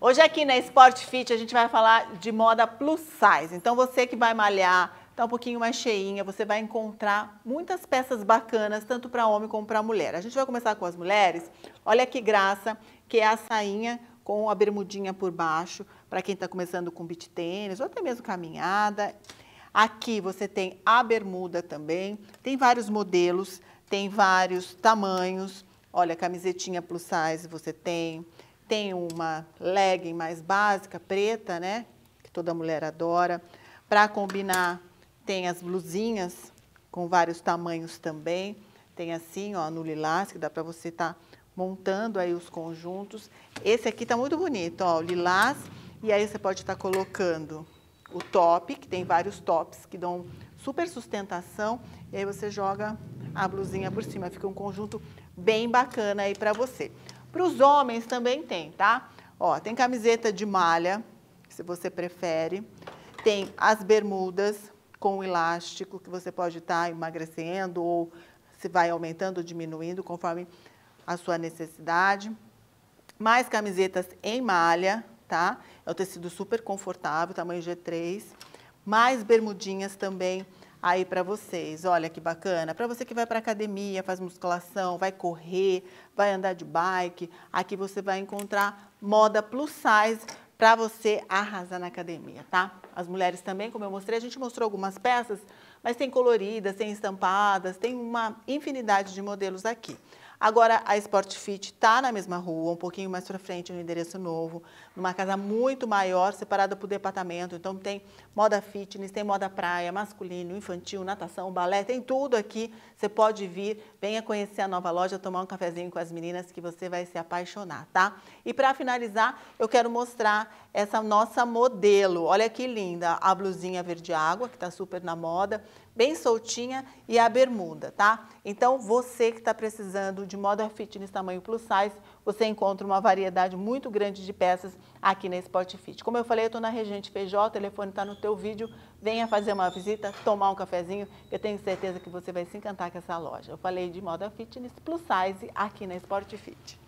Hoje aqui na Sport Fit a gente vai falar de moda plus size. Então você que vai malhar, tá um pouquinho mais cheinha, você vai encontrar muitas peças bacanas, tanto para homem como para mulher. A gente vai começar com as mulheres. Olha que graça, que é a sainha com a bermudinha por baixo, para quem está começando com beach tênis ou até mesmo caminhada. Aqui você tem a bermuda também, tem vários modelos, tem vários tamanhos. Olha, camisetinha plus size você tem, tem uma legging mais básica, preta, né? Que toda mulher adora. Para combinar, tem as blusinhas com vários tamanhos também. Tem assim, ó, no lilás, que dá para você estar tá montando aí os conjuntos. Esse aqui tá muito bonito, ó, o lilás. E aí você pode estar tá colocando o top, que tem vários tops que dão super sustentação. E aí você joga a blusinha por cima. Fica um conjunto bem bacana aí para você. Para os homens também tem, tá? Ó, tem camiseta de malha, se você prefere. Tem as bermudas com elástico, que você pode estar tá emagrecendo ou se vai aumentando ou diminuindo conforme a sua necessidade. Mais camisetas em malha, tá? É um tecido super confortável, tamanho G3. Mais bermudinhas também aí para vocês. Olha que bacana. Para você que vai para academia, faz musculação, vai correr, vai andar de bike, aqui você vai encontrar moda plus size para você arrasar na academia, tá? As mulheres também, como eu mostrei, a gente mostrou algumas peças, mas tem coloridas, tem estampadas, tem uma infinidade de modelos aqui. Agora a Sport Fit está na mesma rua, um pouquinho mais para frente, no endereço novo, numa casa muito maior, separada por departamento. Então tem moda fitness, tem moda praia, masculino, infantil, natação, balé, tem tudo aqui. Você pode vir, venha conhecer a nova loja, tomar um cafezinho com as meninas que você vai se apaixonar, tá? E para finalizar, eu quero mostrar essa nossa modelo. Olha que linda a blusinha verde água, que está super na moda, bem soltinha e a bermuda, tá? Então, você que está precisando de moda fitness tamanho plus size, você encontra uma variedade muito grande de peças aqui na Sport Fit. Como eu falei, eu estou na Regente PJ, o telefone está no teu vídeo, venha fazer uma visita, tomar um cafezinho, eu tenho certeza que você vai se encantar com essa loja. Eu falei de moda fitness plus size aqui na Sport Fit.